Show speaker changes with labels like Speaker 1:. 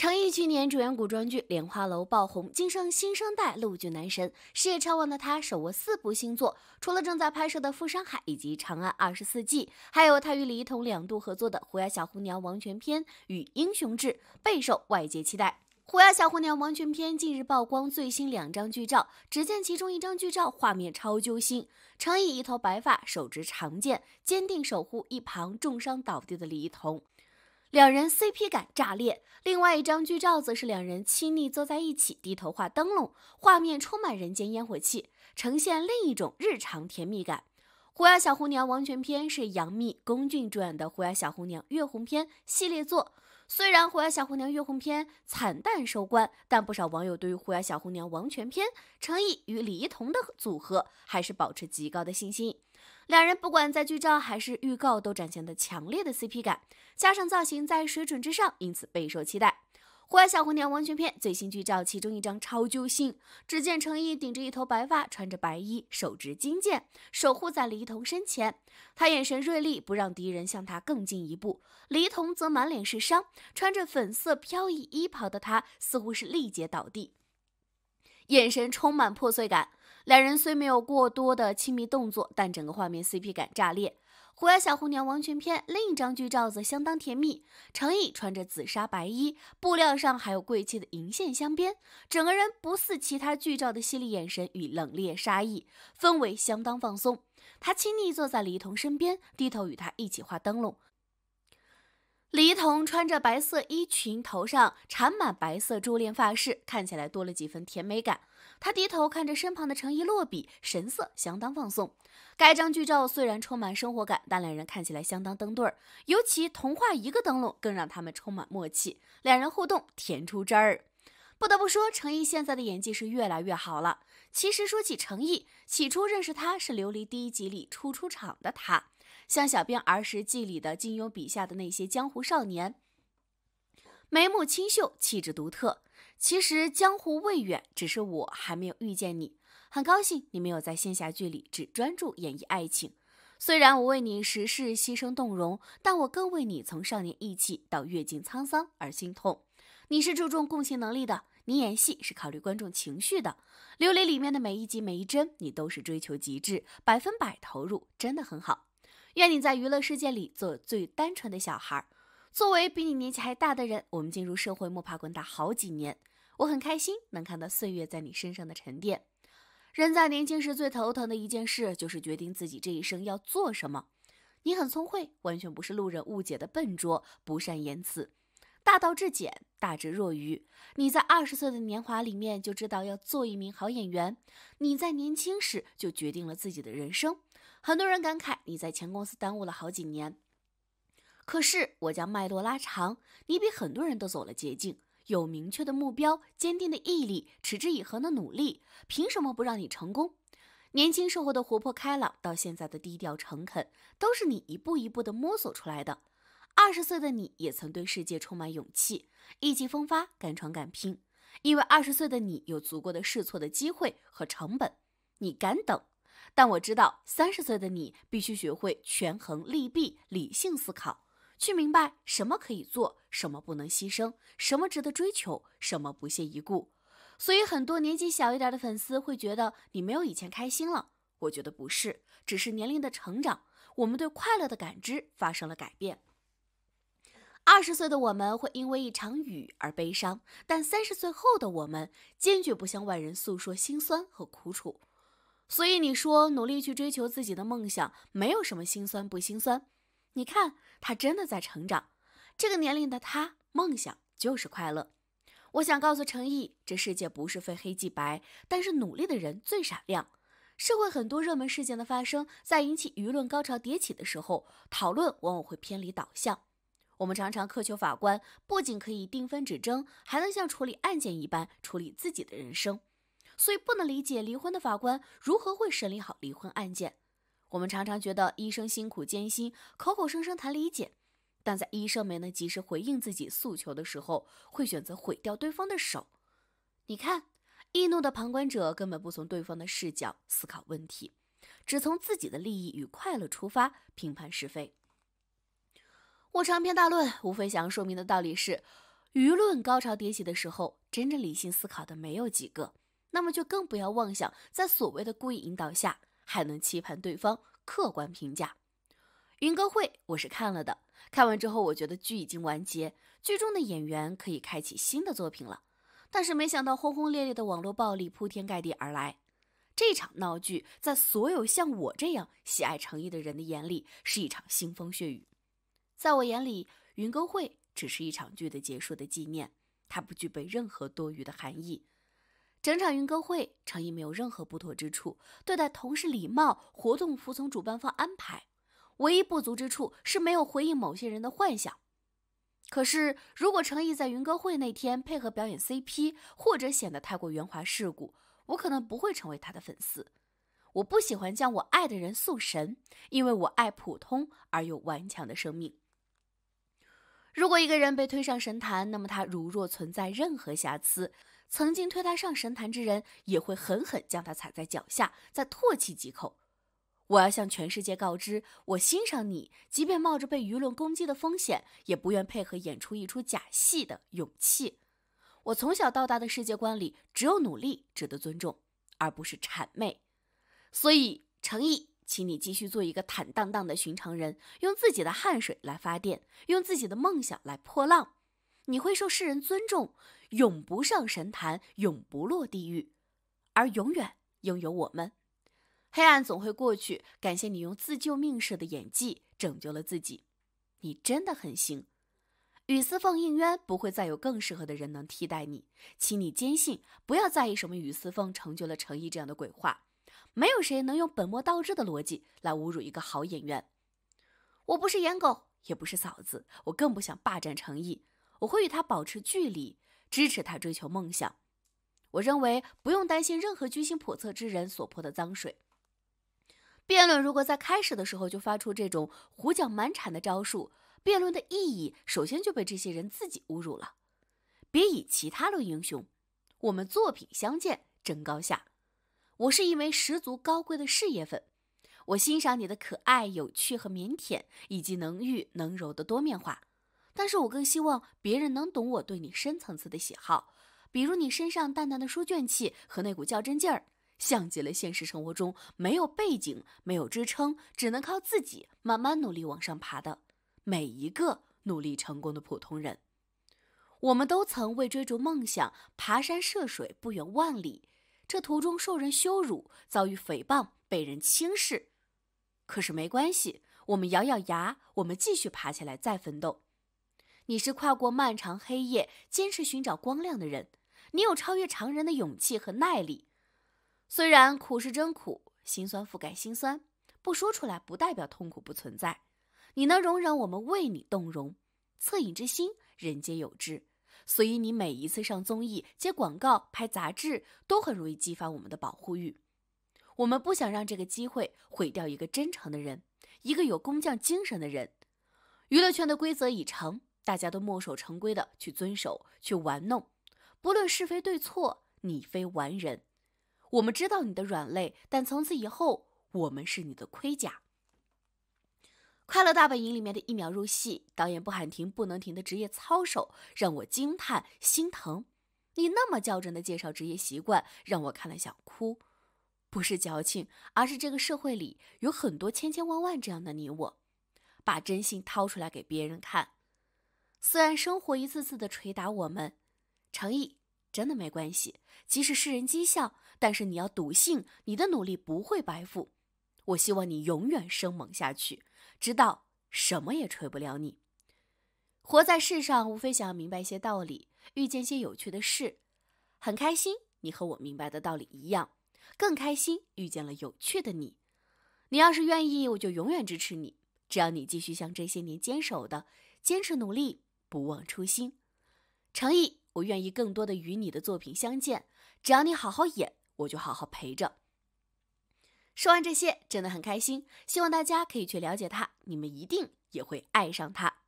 Speaker 1: 成毅去年主演古装剧《莲花楼》爆红，晋升新生代陆剧男神，事业超旺的他手握四部新作，除了正在拍摄的《富山海》以及《长安二十四计》，还有他与李一桐两度合作的《狐妖小红娘·王权篇》与《英雄志》，备受外界期待。《狐妖小红娘·王权篇》近日曝光最新两张剧照，只见其中一张剧照画面超揪心，成毅一头白发，手执长剑，坚定守护一旁重伤倒地的李一桐。两人 CP 感炸裂，另外一张剧照则是两人亲昵坐在一起低头画灯笼，画面充满人间烟火气，呈现另一种日常甜蜜感。《狐妖小红娘》王权篇是杨幂、龚俊主演的《狐妖小红娘》月红篇系列作，虽然《狐妖小红娘》月红篇惨淡收官，但不少网友对于《狐妖小红娘》王权篇诚意与李一桐的组合还是保持极高的信心。两人不管在剧照还是预告都展现的强烈的 CP 感，加上造型在水准之上，因此备受期待。《户外小红娘》完全篇最新剧照，其中一张超揪心。只见程毅顶着一头白发，穿着白衣，手执金剑，守护在黎童身前。他眼神锐利，不让敌人向他更进一步。黎童则满脸是伤，穿着粉色飘逸衣袍的他似乎是力竭倒地，眼神充满破碎感。两人虽没有过多的亲密动作，但整个画面 CP 感炸裂。《狐妖小红娘·王群篇》另一张剧照则相当甜蜜，程毅穿着紫纱白衣，布料上还有贵气的银线镶边，整个人不似其他剧照的犀利眼神与冷冽杀意，氛围相当放松。他亲昵坐在李童身边，低头与他一起画灯笼。李彤穿着白色衣裙，头上缠满白色珠链发饰，看起来多了几分甜美感。他低头看着身旁的成毅落笔，神色相当放松。该张剧照虽然充满生活感，但两人看起来相当登对儿，尤其同画一个灯笼，更让他们充满默契。两人互动甜出汁儿。不得不说，成毅现在的演技是越来越好了。其实说起成毅，起初认识他是《琉璃》第一集里初出场的他，像小编儿时记里的金庸笔下的那些江湖少年，眉目清秀，气质独特。其实江湖未远，只是我还没有遇见你。很高兴你没有在线下剧里只专注演绎爱情，虽然我为你时事牺牲动容，但我更为你从少年意气到阅尽沧桑而心痛。你是注重共情能力的，你演戏是考虑观众情绪的。《琉璃》里面的每一集每一帧，你都是追求极致，百分百投入，真的很好。愿你在娱乐世界里做最单纯的小孩。作为比你年纪还大的人，我们进入社会摸爬滚打好几年，我很开心能看到岁月在你身上的沉淀。人在年轻时最头疼的一件事就是决定自己这一生要做什么。你很聪慧，完全不是路人误解的笨拙、不善言辞。大道至简，大智若愚。你在二十岁的年华里面就知道要做一名好演员。你在年轻时就决定了自己的人生。很多人感慨你在前公司耽误了好几年。可是我将脉络拉长，你比很多人都走了捷径，有明确的目标，坚定的毅力，持之以恒的努力，凭什么不让你成功？年轻时候的活泼开朗，到现在的低调诚恳，都是你一步一步的摸索出来的。二十岁的你也曾对世界充满勇气，意气风发，敢闯敢拼，因为二十岁的你有足够的试错的机会和成本，你敢等。但我知道，三十岁的你必须学会权衡利弊，理性思考。去明白什么可以做，什么不能牺牲，什么值得追求，什么不屑一顾。所以很多年纪小一点的粉丝会觉得你没有以前开心了。我觉得不是，只是年龄的成长，我们对快乐的感知发生了改变。二十岁的我们会因为一场雨而悲伤，但三十岁后的我们坚决不向外人诉说心酸和苦楚。所以你说努力去追求自己的梦想，没有什么心酸不心酸？你看。他真的在成长，这个年龄的他，梦想就是快乐。我想告诉程毅，这世界不是非黑即白，但是努力的人最闪亮。社会很多热门事件的发生，在引起舆论高潮迭起的时候，讨论往往会偏离导向。我们常常苛求法官不仅可以定分指争，还能像处理案件一般处理自己的人生，所以不能理解离婚的法官如何会审理好离婚案件。我们常常觉得医生辛苦艰辛，口口声声谈理解，但在医生没能及时回应自己诉求的时候，会选择毁掉对方的手。你看，易怒的旁观者根本不从对方的视角思考问题，只从自己的利益与快乐出发评判是非。我长篇大论，无非想要说明的道理是：舆论高潮迭起的时候，真正理性思考的没有几个，那么就更不要妄想在所谓的故意引导下。还能期盼对方客观评价，《云歌会》我是看了的，看完之后我觉得剧已经完结，剧中的演员可以开启新的作品了。但是没想到轰轰烈烈的网络暴力铺天盖地而来，这场闹剧在所有像我这样喜爱诚意的人的眼里是一场腥风血雨。在我眼里，《云歌会》只是一场剧的结束的纪念，它不具备任何多余的含义。整场云歌会，程毅没有任何不妥之处，对待同事礼貌，活动服从主办方安排。唯一不足之处是没有回应某些人的幻想。可是，如果程毅在云歌会那天配合表演 CP，或者显得太过圆滑世故，我可能不会成为他的粉丝。我不喜欢将我爱的人塑神，因为我爱普通而又顽强的生命。如果一个人被推上神坛，那么他如若存在任何瑕疵，曾经推他上神坛之人，也会狠狠将他踩在脚下，再唾弃几口。我要向全世界告知，我欣赏你，即便冒着被舆论攻击的风险，也不愿配合演出一出假戏的勇气。我从小到大的世界观里，只有努力值得尊重，而不是谄媚。所以，诚毅，请你继续做一个坦荡荡的寻常人，用自己的汗水来发电，用自己的梦想来破浪。你会受世人尊重。永不上神坛，永不落地狱，而永远拥有我们。黑暗总会过去。感谢你用自救命式的演技拯救了自己，你真的很行。雨丝凤应渊不会再有更适合的人能替代你，请你坚信，不要在意什么雨丝凤成就了成毅这样的鬼话。没有谁能用本末倒置的逻辑来侮辱一个好演员。我不是颜狗，也不是嫂子，我更不想霸占成毅，我会与他保持距离。支持他追求梦想，我认为不用担心任何居心叵测之人所泼的脏水。辩论如果在开始的时候就发出这种胡搅蛮缠的招数，辩论的意义首先就被这些人自己侮辱了。别以其他论英雄，我们作品相见争高下。我是一位十足高贵的事业粉，我欣赏你的可爱、有趣和腼腆，以及能御能柔的多面化。但是我更希望别人能懂我对你深层次的喜好，比如你身上淡淡的书卷气和那股较真劲儿，像极了现实生活中没有背景、没有支撑，只能靠自己慢慢努力往上爬的每一个努力成功的普通人。我们都曾为追逐梦想爬山涉水，不远万里，这途中受人羞辱、遭遇诽谤、被人轻视，可是没关系，我们咬咬牙，我们继续爬起来，再奋斗。你是跨过漫长黑夜坚持寻找光亮的人，你有超越常人的勇气和耐力。虽然苦是真苦，心酸覆盖心酸，不说出来不代表痛苦不存在。你能容忍我们为你动容，恻隐之心人皆有之。所以你每一次上综艺、接广告、拍杂志，都很容易激发我们的保护欲。我们不想让这个机会毁掉一个真诚的人，一个有工匠精神的人。娱乐圈的规则已成。大家都墨守成规的去遵守，去玩弄，不论是非对错，你非完人。我们知道你的软肋，但从此以后，我们是你的盔甲。《快乐大本营》里面的一秒入戏，导演不喊停不能停的职业操守，让我惊叹心疼。你那么较真的介绍职业习惯，让我看了想哭。不是矫情，而是这个社会里有很多千千万万这样的你我，把真心掏出来给别人看。虽然生活一次次的捶打我们，诚意真的没关系。即使世人讥笑，但是你要笃信你的努力不会白付。我希望你永远生猛下去，直到什么也锤不了你。活在世上，无非想要明白一些道理，遇见些有趣的事，很开心。你和我明白的道理一样，更开心遇见了有趣的你。你要是愿意，我就永远支持你。只要你继续像这些年坚守的，坚持努力。不忘初心，诚意，我愿意更多的与你的作品相见。只要你好好演，我就好好陪着。说完这些，真的很开心，希望大家可以去了解他，你们一定也会爱上他。